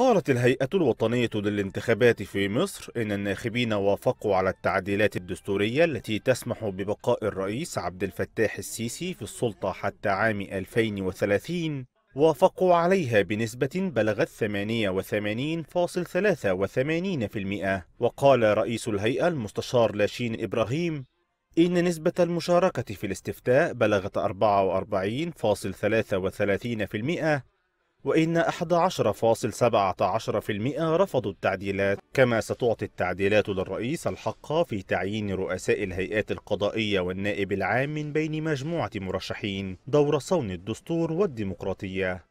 قالت الهيئة الوطنية للانتخابات في مصر إن الناخبين وافقوا على التعديلات الدستورية التي تسمح ببقاء الرئيس عبد الفتاح السيسي في السلطة حتى عام 2030 وافقوا عليها بنسبة بلغت 88.83% وقال رئيس الهيئة المستشار لاشين إبراهيم إن نسبة المشاركة في الاستفتاء بلغت 44.33% وإن 11.17% رفضوا التعديلات كما ستعطي التعديلات للرئيس الحق في تعيين رؤساء الهيئات القضائية والنائب العام من بين مجموعة مرشحين دور صون الدستور والديمقراطية